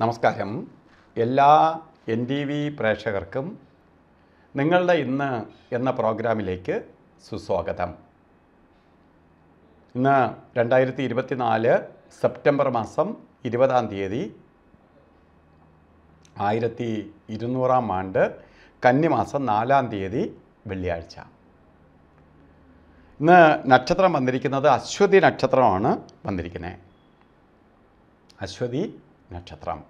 നമസ്കാരം എല്ലാ N T V പ്രേക്ഷകർക്കും നിങ്ങളുടെ ഇന്ന് എന്ന പ്രോഗ്രാമിലേക്ക് സുസ്വാഗതം ഇന്ന് രണ്ടായിരത്തി ഇരുപത്തിനാല് സെപ്റ്റംബർ മാസം ഇരുപതാം തീയതി ആയിരത്തി ഇരുന്നൂറാം ആണ്ട് കന്നിമാസം നാലാം തീയതി വെള്ളിയാഴ്ച ഇന്ന് നക്ഷത്രം വന്നിരിക്കുന്നത് അശ്വതി നക്ഷത്രമാണ് വന്നിരിക്കുന്നത് അശ്വതി നക്ഷത്രം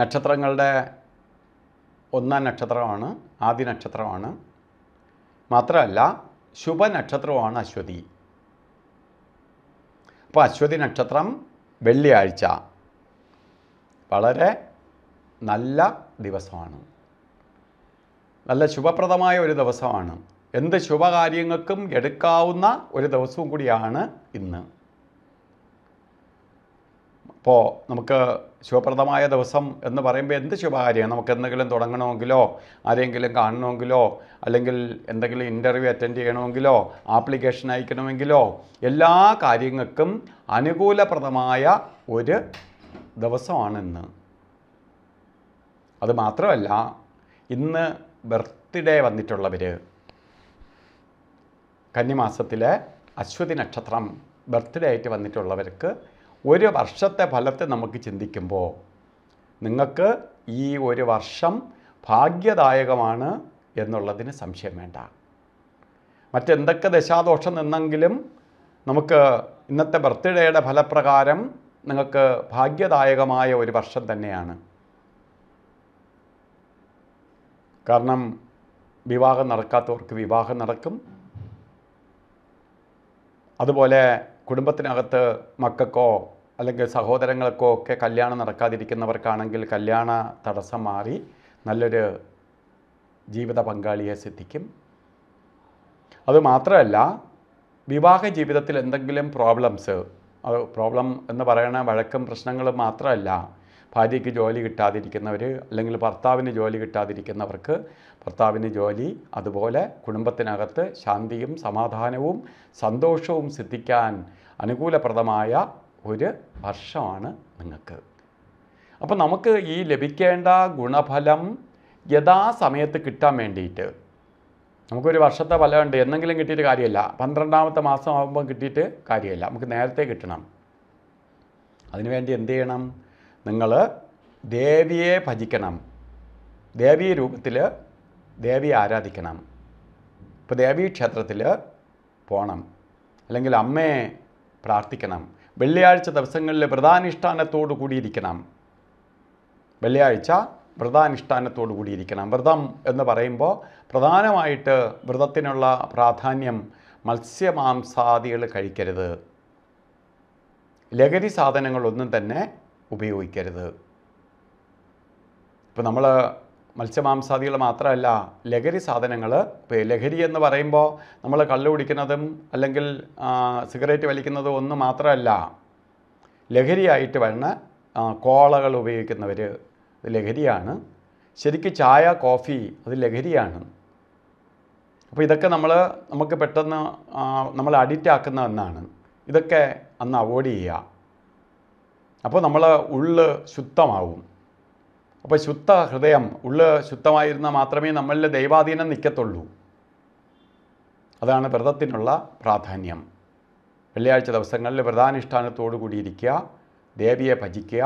നക്ഷത്രങ്ങളുടെ ഒന്നാം നക്ഷത്രമാണ് ആദ്യ നക്ഷത്രമാണ് മാത്രമല്ല ശുഭനക്ഷത്രമാണ് അശ്വതി അപ്പോൾ അശ്വതി നക്ഷത്രം വെള്ളിയാഴ്ച വളരെ നല്ല ദിവസമാണ് നല്ല ശുഭപ്രദമായ ഒരു ദിവസമാണ് എന്ത് ശുഭകാര്യങ്ങൾക്കും എടുക്കാവുന്ന ഒരു ദിവസവും കൂടിയാണ് ഇന്ന് ഇപ്പോൾ നമുക്ക് ശുഭപ്രദമായ ദിവസം എന്ന് പറയുമ്പോൾ എന്ത് ശുഭകാര്യം നമുക്ക് എന്തെങ്കിലും തുടങ്ങണമെങ്കിലോ ആരെങ്കിലും കാണണമെങ്കിലോ അല്ലെങ്കിൽ എന്തെങ്കിലും ഇൻ്റർവ്യൂ അറ്റൻഡ് ചെയ്യണമെങ്കിലോ ആപ്ലിക്കേഷൻ അയക്കണമെങ്കിലോ എല്ലാ കാര്യങ്ങൾക്കും അനുകൂലപ്രദമായ ഒരു ദിവസമാണിന്ന് അത് മാത്രമല്ല ഇന്ന് ബർത്ത്ഡേ വന്നിട്ടുള്ളവർ കന്നിമാസത്തിലെ അശ്വതി നക്ഷത്രം ബർത്ത്ഡേ ആയിട്ട് വന്നിട്ടുള്ളവർക്ക് ഒരു വർഷത്തെ ഫലത്തെ നമുക്ക് ചിന്തിക്കുമ്പോൾ നിങ്ങൾക്ക് ഈ ഒരു വർഷം ഭാഗ്യദായകമാണ് എന്നുള്ളതിന് സംശയം വേണ്ട മറ്റെന്തൊക്കെ ദശാദോഷം നിന്നെങ്കിലും നമുക്ക് ഇന്നത്തെ ബർത്ത്ഡേയുടെ ഫലപ്രകാരം നിങ്ങൾക്ക് ഭാഗ്യദായകമായ ഒരു വർഷം തന്നെയാണ് കാരണം വിവാഹം നടക്കാത്തവർക്ക് വിവാഹം നടക്കും അതുപോലെ കുടുംബത്തിനകത്ത് മക്കൾക്കോ അല്ലെങ്കിൽ സഹോദരങ്ങൾക്കോ ഒക്കെ കല്യാണം നടക്കാതിരിക്കുന്നവർക്കാണെങ്കിൽ കല്യാണ തടസ്സം മാറി നല്ലൊരു ജീവിത പങ്കാളിയെ സിദ്ധിക്കും അതുമാത്രമല്ല വിവാഹ ജീവിതത്തിൽ എന്തെങ്കിലും പ്രോബ്ലംസ് പ്രോബ്ലം എന്ന് പറയുന്ന വഴക്കും പ്രശ്നങ്ങളും മാത്രമല്ല ഭാര്യയ്ക്ക് ജോലി കിട്ടാതിരിക്കുന്നവർ അല്ലെങ്കിൽ ഭർത്താവിന് ജോലി കിട്ടാതിരിക്കുന്നവർക്ക് ഭർത്താവിന് ജോലി അതുപോലെ കുടുംബത്തിനകത്ത് ശാന്തിയും സമാധാനവും സന്തോഷവും സിദ്ധിക്കാൻ അനുകൂലപ്രദമായ ഒരു വർഷമാണ് നിങ്ങൾക്ക് അപ്പോൾ നമുക്ക് ഈ ലഭിക്കേണ്ട ഗുണഫലം യഥാസമയത്ത് കിട്ടാൻ വേണ്ടിയിട്ട് നമുക്കൊരു വർഷത്തെ ഫലമുണ്ട് എന്നെങ്കിലും കിട്ടിയിട്ട് കാര്യമില്ല പന്ത്രണ്ടാമത്തെ മാസം ആകുമ്പോൾ കിട്ടിയിട്ട് കാര്യമില്ല നമുക്ക് നേരത്തെ കിട്ടണം അതിനുവേണ്ടി എന്ത് ചെയ്യണം നിങ്ങൾ ദേവിയെ ഭജിക്കണം ദേവി രൂപത്തിൽ ദേവിയെ ആരാധിക്കണം ഇപ്പോൾ ദേവീ ക്ഷേത്രത്തിൽ പോകണം അല്ലെങ്കിൽ അമ്മയെ പ്രാർത്ഥിക്കണം വെള്ളിയാഴ്ച ദിവസങ്ങളിൽ വ്രതാനുഷ്ഠാനത്തോടു കൂടിയിരിക്കണം വെള്ളിയാഴ്ച വ്രതാനുഷ്ഠാനത്തോടു കൂടിയിരിക്കണം വ്രതം എന്ന് പറയുമ്പോൾ പ്രധാനമായിട്ട് വ്രതത്തിനുള്ള പ്രാധാന്യം മത്സ്യമാംസാദികൾ കഴിക്കരുത് ലഹരി സാധനങ്ങളൊന്നും തന്നെ ഉപയോഗിക്കരുത് ഇപ്പം നമ്മൾ മത്സ്യമാംസാദികൾ മാത്രമല്ല ലഹരി സാധനങ്ങൾ ഇപ്പോൾ ലഹരി എന്ന് പറയുമ്പോൾ നമ്മൾ കള്ളു കുടിക്കുന്നതും അല്ലെങ്കിൽ സിഗരറ്റ് വലിക്കുന്നതും ഒന്നും മാത്രമല്ല ലഹരിയായിട്ട് വരുന്ന കോളകൾ ഉപയോഗിക്കുന്നവർ ലഹരിയാണ് ശരിക്കും ചായ കോഫി അത് ലഹരിയാണ് അപ്പോൾ ഇതൊക്കെ നമ്മൾ നമുക്ക് പെട്ടെന്ന് നമ്മൾ അഡിക്റ്റ് ആക്കുന്ന ഒന്നാണ് ഇതൊക്കെ അന്ന് അവോയ്ഡ് ചെയ്യുക അപ്പോൾ നമ്മൾ ഉള്ള് ശുദ്ധമാവും അപ്പോൾ ശുദ്ധ ഹൃദയം ഉള്ള് ശുദ്ധമായിരുന്നാൽ മാത്രമേ നമ്മളിൽ ദൈവാധീനം നിൽക്കത്തുള്ളൂ അതാണ് വ്രതത്തിനുള്ള പ്രാധാന്യം വെള്ളിയാഴ്ച ദിവസങ്ങളിൽ വ്രതാനുഷ്ഠാനത്തോടു കൂടിയിരിക്കുക ദേവിയെ ഭജിക്കുക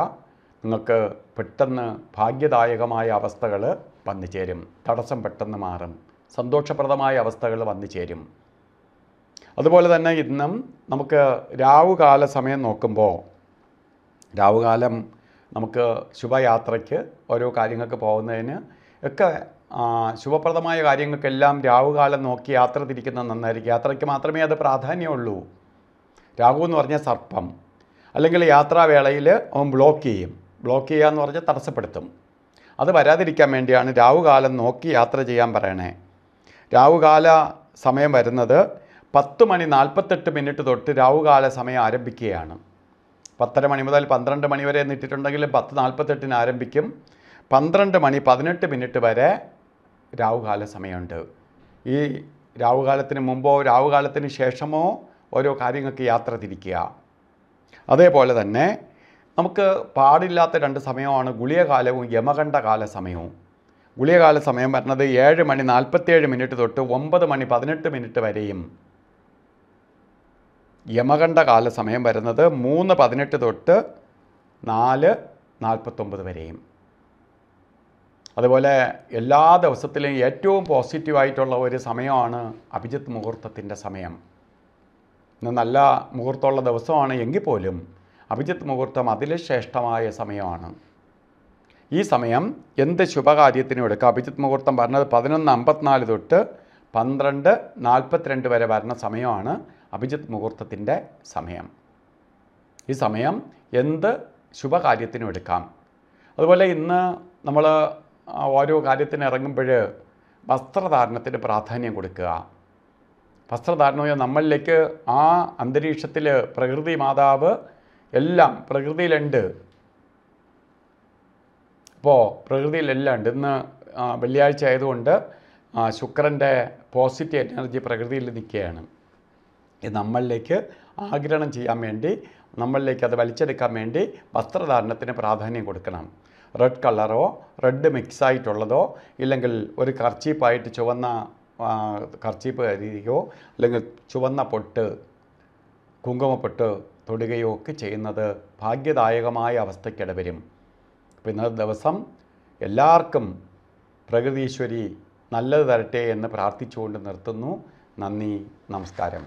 നിങ്ങൾക്ക് പെട്ടെന്ന് ഭാഗ്യദായകമായ അവസ്ഥകൾ വന്നു ചേരും തടസ്സം പെട്ടെന്ന് മാറും സന്തോഷപ്രദമായ അവസ്ഥകൾ വന്നു ചേരും അതുപോലെ തന്നെ ഇന്നും നമുക്ക് രാവുകാല സമയം നോക്കുമ്പോൾ രാവുകാലം നമുക്ക് ശുഭയാത്രയ്ക്ക് ഓരോ കാര്യങ്ങൾക്ക് പോകുന്നതിന് ഒക്കെ ശുഭപ്രദമായ കാര്യങ്ങൾക്കെല്ലാം രാവുകാലം നോക്കി യാത്ര തിരിക്കുന്നത് നന്നായിരിക്കും യാത്രയ്ക്ക് മാത്രമേ അത് പ്രാധാന്യമുള്ളൂ രാഹു എന്ന് പറഞ്ഞാൽ സർപ്പം അല്ലെങ്കിൽ യാത്രാവേളയിൽ അവൻ ബ്ലോക്ക് ചെയ്യും ബ്ലോക്ക് ചെയ്യുക എന്ന് പറഞ്ഞാൽ തടസ്സപ്പെടുത്തും അത് വരാതിരിക്കാൻ വേണ്ടിയാണ് രാവുകാലം നോക്കി യാത്ര ചെയ്യാൻ പറയണേ രാവുകാല സമയം വരുന്നത് പത്ത് മണി നാൽപ്പത്തെട്ട് മിനിറ്റ് തൊട്ട് രാവുകാല സമയം ആരംഭിക്കുകയാണ് പത്തര മണി മുതൽ പന്ത്രണ്ട് മണി വരെ നിട്ടിട്ടുണ്ടെങ്കിൽ പത്ത് നാൽപ്പത്തെട്ടിന് ആരംഭിക്കും പന്ത്രണ്ട് മണി പതിനെട്ട് മിനിറ്റ് വരെ രാവുകാല സമയമുണ്ട് ഈ രാവുകാലത്തിന് മുമ്പോ രാവുകാലത്തിന് ശേഷമോ ഓരോ കാര്യങ്ങൾക്ക് യാത്ര തിരിക്കുക അതേപോലെ തന്നെ നമുക്ക് പാടില്ലാത്ത രണ്ട് സമയമാണ് ഗുളിയകാലവും യമകണ്ഠകാല സമയവും ഗുളിയകാല സമയം പറഞ്ഞത് ഏഴ് മണി നാൽപ്പത്തിയേഴ് മിനിറ്റ് തൊട്ട് ഒമ്പത് മണി പതിനെട്ട് മിനിറ്റ് വരെയും യമകണ്ഠ കാല സമയം വരുന്നത് മൂന്ന് പതിനെട്ട് തൊട്ട് നാല് നാൽപ്പത്തൊമ്പത് വരെയും അതുപോലെ എല്ലാ ദിവസത്തിലും ഏറ്റവും പോസിറ്റീവായിട്ടുള്ള ഒരു സമയമാണ് അഭിജിത്ത് മുഹൂർത്തത്തിൻ്റെ സമയം ഇന്ന് നല്ല മുഹൂർത്തമുള്ള ദിവസമാണ് എങ്കിൽ പോലും അഭിജിത്ത് മുഹൂർത്തം ശ്രേഷ്ഠമായ സമയമാണ് ഈ സമയം എന്ത് ശുഭകാര്യത്തിനും എടുക്കുക അഭിജിത്ത് മുഹൂർത്തം പറഞ്ഞത് പതിനൊന്ന് അമ്പത്തിനാല് തൊട്ട് പന്ത്രണ്ട് നാൽപ്പത്തിരണ്ട് വരെ വരണ സമയമാണ് അഭിജിത് മുഹൂർത്തത്തിൻ്റെ സമയം ഈ സമയം എന്ത് ശുഭകാര്യത്തിനും എടുക്കാം അതുപോലെ ഇന്ന് നമ്മൾ ഓരോ കാര്യത്തിന് ഇറങ്ങുമ്പോൾ വസ്ത്രധാരണത്തിന് പ്രാധാന്യം കൊടുക്കുക വസ്ത്രധാരണവും നമ്മളിലേക്ക് ആ അന്തരീക്ഷത്തിൽ പ്രകൃതി മാതാവ് എല്ലാം പ്രകൃതിയിലുണ്ട് അപ്പോൾ പ്രകൃതിയിലെല്ലാം ഉണ്ട് ഇന്ന് വെള്ളിയാഴ്ച ആയതുകൊണ്ട് ആ ശുക്രൻ്റെ പോസിറ്റീവ് എനർജി പ്രകൃതിയിൽ നിൽക്കുകയാണ് നമ്മളിലേക്ക് ആഗിരണം ചെയ്യാൻ വേണ്ടി നമ്മളിലേക്ക് അത് വലിച്ചെടുക്കാൻ വേണ്ടി വസ്ത്രധാരണത്തിന് പ്രാധാന്യം കൊടുക്കണം റെഡ് കളറോ റെഡ് മിക്സ് ആയിട്ടുള്ളതോ ഇല്ലെങ്കിൽ ഒരു കർച്ചീപ്പായിട്ട് ചുവന്ന കർച്ചീപ്പ് കരുതിയോ അല്ലെങ്കിൽ ചുവന്ന പൊട്ട് കുങ്കുമപ്പൊട്ട് തൊടുകയോ ഒക്കെ ചെയ്യുന്നത് ഭാഗ്യദായകമായ അവസ്ഥയ്ക്കിടവരും അപ്പോൾ ഇന്നത്തെ ദിവസം എല്ലാവർക്കും പ്രകൃതീശ്വരി നല്ലത് തരട്ടെ എന്ന് പ്രാർത്ഥിച്ചുകൊണ്ട് നിർത്തുന്നു നന്ദി നമസ്കാരം